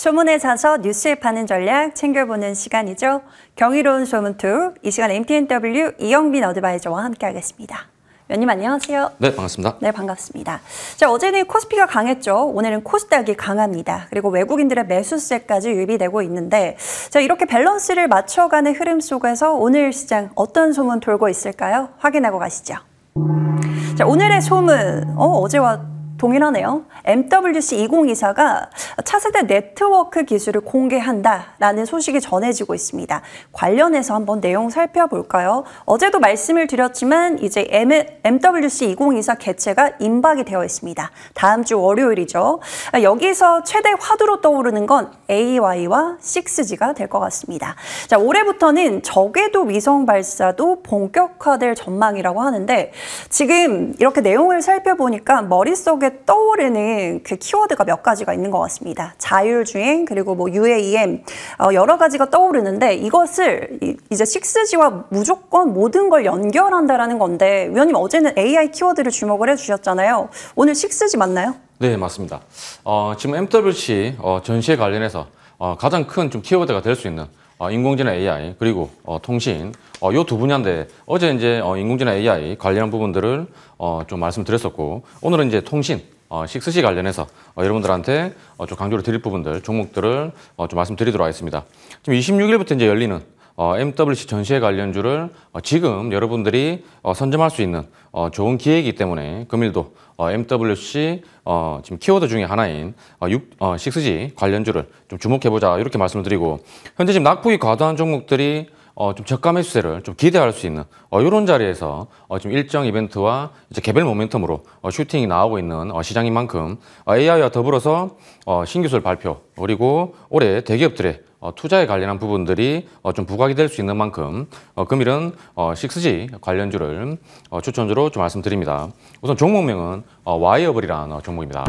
소문에 사서 뉴스에 파는 전략 챙겨보는 시간이죠. 경이로운 소문 투. 이 시간 MTNW 이영빈 어드바이저와 함께하겠습니다. 연님 안녕하세요. 네, 반갑습니다. 네, 반갑습니다. 자, 어제는 코스피가 강했죠. 오늘은 코스닥이 강합니다. 그리고 외국인들의 매수세까지 유입되고 있는데 자, 이렇게 밸런스를 맞춰가는 흐름 속에서 오늘 시장 어떤 소문 돌고 있을까요? 확인하고 가시죠. 자, 오늘의 소문. 어, 어제와 동일하네요. MWC 2024가 차세대 네트워크 기술을 공개한다라는 소식이 전해지고 있습니다. 관련해서 한번 내용 살펴볼까요? 어제도 말씀을 드렸지만 이제 MWC 2024 개최가 임박이 되어 있습니다. 다음 주 월요일이죠. 여기서 최대 화두로 떠오르는 건 AI와 6G가 될 것 같습니다. 자, 올해부터는 저궤도 위성 발사도 본격화될 전망이라고 하는데 지금 이렇게 내용을 살펴보니까 머릿속에 떠오르는 그 키워드가 몇 가지가 있는 것 같습니다. 자율주행 그리고 뭐 UAM 어, 여러 가지가 떠오르는데 이것을 이제 6G와 무조건 모든 걸 연결한다라는 건데 위원님 어제는 AI 키워드를 주목을 해주셨잖아요. 오늘 6G 맞나요? 네 맞습니다. 어, 지금 MWC 어, 전시에 관련해서 어, 가장 큰 좀 키워드가 될 수 있는 어, 인공지능 AI 그리고 어, 통신 이두 어, 분야인데 어제 이제 인공지능 AI 관련한 부분들을 좀 말씀드렸었고 오늘은 이제 통신 어, 6C 관련해서 어, 여러분들한테 어, 좀 강조를 드릴 부분들, 종목들을 어, 좀 말씀드리도록 하겠습니다. 지금 26일부터 이제 열리는 어, MWC 전시회 관련주를 어, 지금 여러분들이 어, 선점할 수 있는 어, 좋은 기회이기 때문에 금일도 어, MWC 어, 지금 키워드 중에 하나인 어, 6, 어, 6G 관련주를 좀 주목해보자 이렇게 말씀을 드리고 현재 지금 낙폭이 과도한 종목들이 어, 좀적가 매수세를 좀 기대할 수 있는 어, 이런 자리에서 어, 지금 일정 이벤트와 이제 개별 모멘텀으로 어, 슈팅이 나오고 있는 어, 시장인 만큼 어, AI와 더불어서 어, 신기술 발표 그리고 올해 대기업들의 어, 투자에 관련한 부분들이 어, 좀 부각이 될 수 있는 만큼 어, 금일은 6G 관련주를 추천주로 좀 말씀드립니다. 우선 종목명은 와이어블이라는 종목입니다.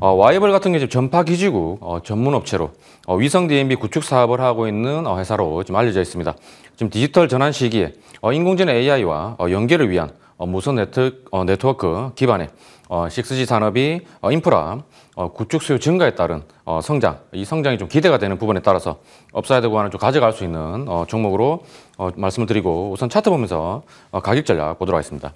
와이어블 같은 게 전파기지국 전문업체로 위성 DMB 구축 사업을 하고 있는 회사로 알려져 있습니다. 지금 디지털 전환 시기에 인공지능 AI와 연계를 위한 어, 무선 네트, 어, 네트워크 기반의 어, 6G 산업이 어, 인프라, 어, 구축 수요 증가에 따른 어, 성장, 이 성장이 좀 기대가 되는 부분에 따라서 업사이드 구간을 좀 가져갈 수 있는 어, 종목으로 어, 말씀을 드리고 우선 차트 보면서 어, 가격 전략 보도록 하겠습니다.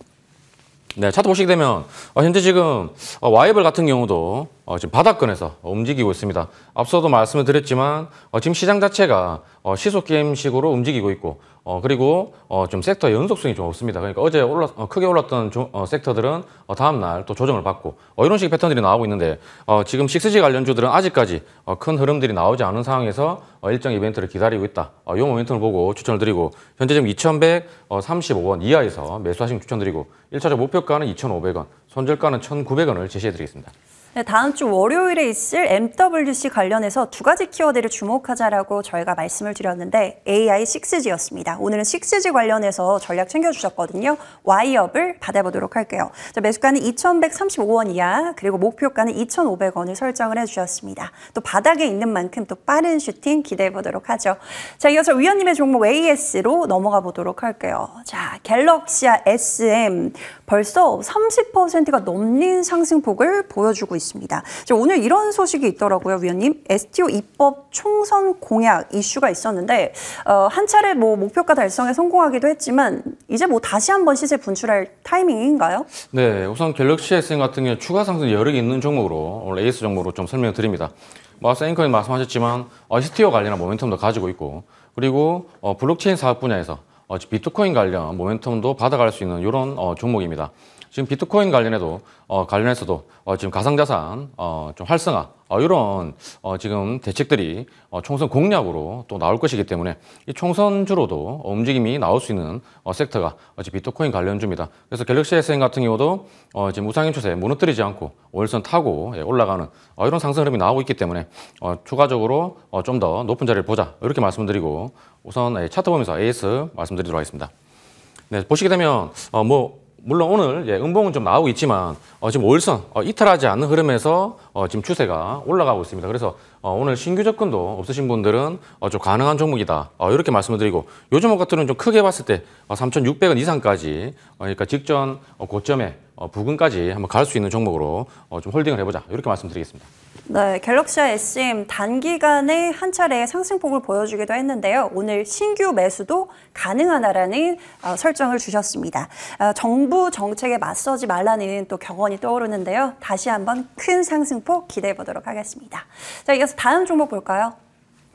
네, 차트 보시게 되면 어, 현재 지금 어, 와이블 같은 경우도 어, 지금 바닥권에서 움직이고 있습니다. 앞서도 말씀을 드렸지만 어, 지금 시장 자체가 어, 시속 게임식으로 움직이고 있고 어, 그리고 어, 좀 섹터 연속성이 좀 없습니다. 그러니까 어제 올라, 어, 크게 올랐던 조, 어, 섹터들은 어, 다음날 또 조정을 받고 어, 이런 식의 패턴들이 나오고 있는데 어, 지금 식스지 관련주들은 아직까지 어, 큰 흐름들이 나오지 않은 상황에서 어, 일정 이벤트를 기다리고 있다. 어, 이 모멘텀을 보고 추천을 드리고 현재 지금 2,135원 어, 이하에서 매수하시면 추천드리고 1차적 목표가는 2,500원, 손절가는 1,900원을 제시해드리겠습니다. 네, 다음 주 월요일에 있을 MWC 관련해서 두 가지 키워드를 주목하자라고 저희가 말씀을 드렸는데 AI 6G였습니다. 오늘은 6G 관련해서 전략 챙겨주셨거든요. 와이업을 받아보도록 할게요. 자, 매수가는 2,135원 이하, 그리고 목표가는 2,500원을 설정을 해주셨습니다. 또 바닥에 있는 만큼 또 빠른 슈팅 기대해보도록 하죠. 자, 이어서 위원님의 종목 AS로 넘어가 보도록 할게요. 자, 갤럭시아 SM 벌써 30%가 넘는 상승폭을 보여주고 있습니다. 있습니다. 오늘 이런 소식이 있더라고요, 위원님. STO 입법 총선 공약 이슈가 있었는데 어, 한 차례 뭐 목표가 달성에 성공하기도 했지만 이제 뭐 다시 한번 시세 분출할 타이밍인가요? 네, 우선 갤럭시 S 같은 경우 추가 상승 여력이 있는 종목으로 오늘 AS 종목으로 좀 설명을 드립니다. 마스 뭐 앵커님 말씀하셨지만 어, STO 관련한 모멘텀도 가지고 있고 그리고 어, 블록체인 사업 분야에서 어, 비트코인 관련 모멘텀도 받아갈 수 있는 이런 어, 종목입니다. 지금 비트코인 관련해도 어, 관련해서도 어, 지금 가상자산 어, 좀 활성화 어, 이런 어, 지금 대책들이 어, 총선 공약으로 또 나올 것이기 때문에 이 총선주로도 어, 움직임이 나올 수 있는 어, 섹터가 어, 지금 비트코인 관련주입니다. 그래서 갤럭시 SN 같은 경우도 어, 지금 우상향 추세 무너뜨리지 않고 월선 타고 예, 올라가는 어, 이런 상승 흐름이 나오고 있기 때문에 어, 추가적으로 어, 좀 더 높은 자리를 보자 이렇게 말씀드리고 우선 예, 차트 보면서 AS 말씀드리도록 하겠습니다. 네, 보시게 되면 어, 뭐 물론 오늘 예, 음봉은 좀 나오고 있지만 어, 지금 월선 어, 이탈하지 않는 흐름에서 어, 지금 추세가 올라가고 있습니다. 그래서 어, 오늘 신규 접근도 없으신 분들은 어, 좀 가능한 종목이다 어, 이렇게 말씀을 드리고 요즘 같은 경우는 좀 크게 봤을 때 어, 3,600원 이상까지 어, 그러니까 직전 어, 고점에 어, 부근까지 한번 갈 수 있는 종목으로 어, 좀 홀딩을 해보자 이렇게 말씀드리겠습니다. 네, 갤럭시와 s m 단기간에 한 차례 상승폭을 보여주기도 했는데요. 오늘 신규 매수도 가능하다라는 어, 설정을 주셨습니다. 어, 정부 정책에 맞서지 말라는 또 경원이 떠오르는데요. 다시 한번 큰 상승폭 기대해 보도록 하겠습니다. 자, 이어서 다음 종목 볼까요?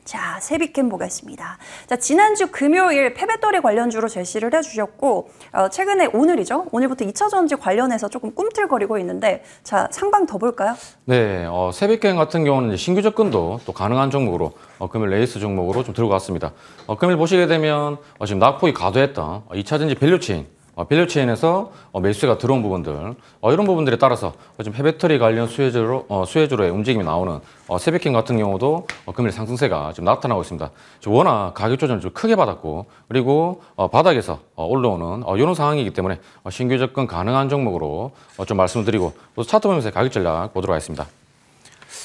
자, 세비캠 보겠습니다. 자, 지난주 금요일 패배떨리 관련주로 제시를 해주셨고, 어, 최근에 오늘이죠? 오늘부터 2차전지 관련해서 조금 꿈틀거리고 있는데, 자, 상방 더 볼까요? 네, 어, 세비캠 같은 경우는 신규 접근도 또 가능한 종목으로, 어, 금일 레이스 종목으로 좀 들고 왔습니다. 어, 금일 보시게 되면, 어, 지금 낙폭이 과도했던 2차전지 어, 밸류체인, 밸류 체인에서 매수가 들어온 부분들 어, 이런 부분들에 따라서 어, 지금 해배터리 관련 수혜주로 어, 수혜주로의 움직임이 나오는 세비킹 같은 경우도 금일 상승세가 지금 나타나고 있습니다. 지금 워낙 가격 조정을 좀 크게 받았고 그리고 바닥에서 올라오는 이런 상황이기 때문에 신규 접근 가능한 종목으로 좀 말씀드리고 또 차트 보면서 가격 전략 보도록 하겠습니다.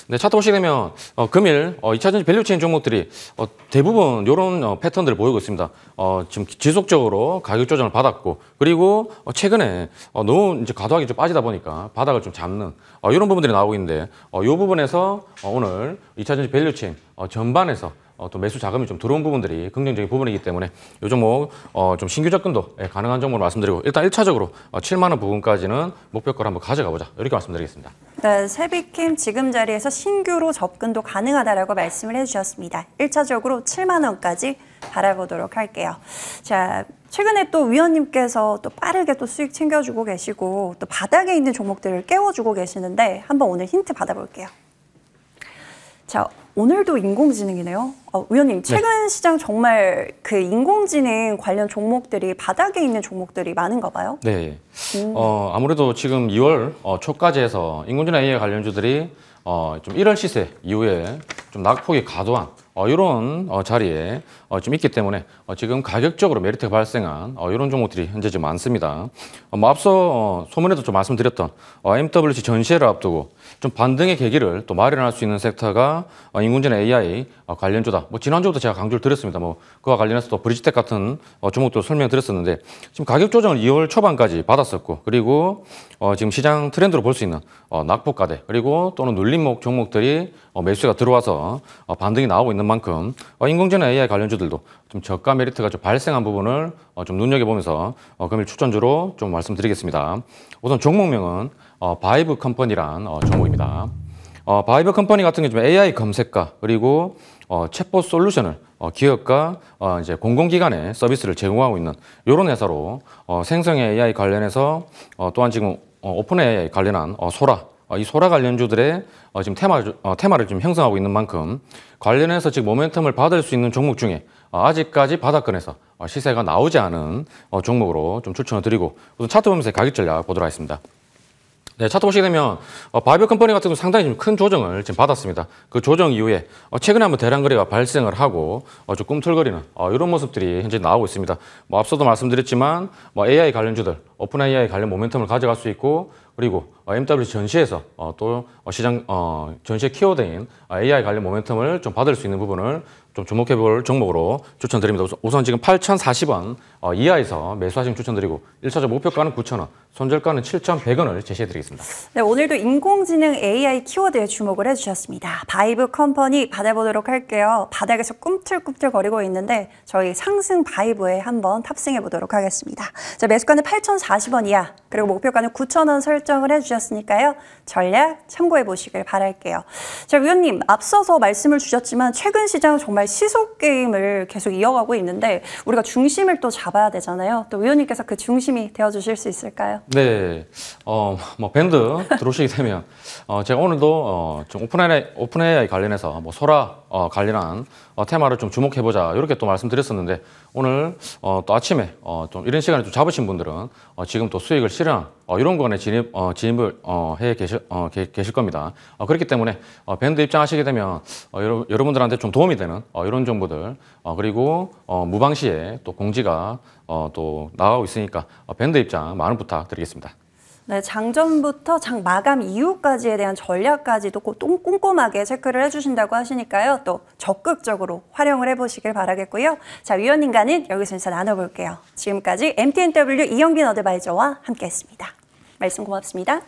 네, 차트 보시면 게되 어, 금일 어, 2차전지 밸류체인 종목들이 어, 대부분 이런 어, 패턴들을 보이고 있습니다. 어, 지금 지속적으로 가격 조정을 받았고 그리고 어, 최근에 어, 너무 이제 과도하게 좀 빠지다 보니까 바닥을 좀 잡는 어, 이런 부분들이 나오고 있는데 어, 이 부분에서 어, 오늘 2차전지 밸류체인 어, 전반에서 어, 또 매수 자금이 좀 들어온 부분들이 긍정적인 부분이기 때문에 요 종목 어, 신규 접근도 예, 가능한 종목으로 말씀드리고 일단 1차적으로 어, 7만 원 부분까지는 목표가를 한번 가져가 보자 이렇게 말씀드리겠습니다. 네, 세비킴 지금 자리에서 신규로 접근도 가능하다라고 말씀을 해주셨습니다. 1차적으로 7만 원까지 바라보도록 할게요. 자, 최근에 또 위원님께서 또 빠르게 또 수익 챙겨주고 계시고 또 바닥에 있는 종목들을 깨워주고 계시는데 한번 오늘 힌트 받아볼게요. 자, 오늘도 인공지능이네요. 어, 위원님 네. 최근 네. 시장 정말 그 인공지능 관련 종목들이 바닥에 있는 종목들이 많은가 봐요. 네. 음. 어, 아무래도 지금 2월 어, 초까지 해서 인공지능 AI 관련주들이 어, 좀 1월 시세 이후에 좀 낙폭이 과도한 어, 이런 어, 자리에 어, 좀 있기 때문에 어, 지금 가격적으로 메리트가 발생한 어, 이런 종목들이 현재 좀 많습니다. 어, 뭐 앞서 어, 소문에도 좀 말씀드렸던 어, MWC 전시회를 앞두고 좀 반등의 계기를 또 마련할 수 있는 섹터가 어, 인공지능 AI 어, 관련주다. 뭐 지난주부터 제가 강조를 드렸습니다. 뭐 그와 관련해서 또 브리지텍 같은 어, 종목도 설명드렸었는데 지금 가격 조정을 2월 초반까지 받았었고 그리고 어, 지금 시장 트렌드로 볼 수 있는 어, 낙폭가대 그리고 또는 눌림목 종목들이 어, 매수가 들어와서 어, 반등이 나오고 있는. 하는 만큼 어, 인공지능 AI 관련주들도 좀 저가 메리트가 좀 발생한 부분을 어, 좀 눈여겨보면서 어, 금일 추천주로 좀 말씀드리겠습니다. 우선 종목명은 바이브 컴퍼니란 종목입니다. 바이브 컴퍼니 같은 경우 AI 검색과 그리고 챗봇 솔루션을 기업과 이제 공공기관에 서비스를 제공하고 있는 이런 회사로 생성 AI 관련해서 또한 지금 오픈 AI 관련한 소라 어, 이 소라 관련주들의 어, 지금 테마, 어, 테마를 좀 형성하고 있는 만큼 관련해서 지금 모멘텀을 받을 수 있는 종목 중에 아직까지 바닥권에서 시세가 나오지 않은 종목으로 좀 추천을 드리고 우선 차트 보면서 가격 전략 보도록 하겠습니다. 네, 차트 보시게 되면 바이오 컴퍼니 같은 경우 상당히 큰 조정을 지금 받았습니다. 그 조정 이후에 최근에 한번 대량 거래가 발생을 하고 어, 좀 꿈틀거리는 이런 모습들이 현재 나오고 있습니다. 뭐 앞서도 말씀드렸지만 뭐 AI 관련주들, 오픈 AI 관련 모멘텀을 가져갈 수 있고 그리고 MW 전시에서 어, 또 어, 시장 어, 전시의 키워드인 AI 관련 모멘텀을 좀 받을 수 있는 부분을 좀 주목해 볼 종목으로 추천드립니다. 우선 지금 8,040원 어, 이하에서 매수하시면 추천드리고 1차적 목표가는 9,000원, 손절가는 7,100원을 제시해 드리겠습니다. 네, 오늘도 인공지능 AI 키워드에 주목을 해주셨습니다. 바이브 컴퍼니 받아보도록 할게요. 바닥에서 꿈틀꿈틀거리고 있는데 저희 상승 바이브에 한번 탑승해 보도록 하겠습니다. 자, 매수가는 8,040원 이하, 그리고 목표가는 9,000원 설정을 해주셨으니까요. 전략 참고해 보시길 바랄게요. 자, 위원님, 앞서서 말씀을 주셨지만 최근 시장 정말 정말 시속 게임을 계속 이어가고 있는데 우리가 중심을 또 잡아야 되잖아요. 또 위원님께서 그 중심이 되어 주실 수 있을까요? 네, 어, 뭐 밴드 들어오시게 되면 어, 제가 오늘도 어, 좀 오픈 AI, 오픈 AI 관련해서 뭐 소라 어, 관련한 어, 테마를 좀 주목해 보자 이렇게 또 말씀드렸었는데 오늘 어, 또 아침에 어, 좀 이런 시간을 좀 잡으신 분들은 어, 지금 또 수익을 실현 어, 이런 거간에 진입, 어, 진입을 어, 해 계실, 어, 게, 계실 겁니다. 어, 그렇기 때문에 어, 밴드 입장하시게 되면 어, 여러, 여러분들한테 좀 도움이 되는 어, 이런 정보들 어, 그리고 어, 무방시에 또 공지가 어, 또 나가고 있으니까 어, 밴드 입장 많은 부탁드리겠습니다. 네, 장전부터 장 마감 이후까지에 대한 전략까지도 꼼꼼하게 체크를 해주신다고 하시니까요. 또 적극적으로 활용을 해보시길 바라겠고요. 자, 위원님과는 여기서 인사 나눠볼게요. 지금까지 MTNW 이영빈 어드바이저와 함께했습니다. 말씀 고맙습니다.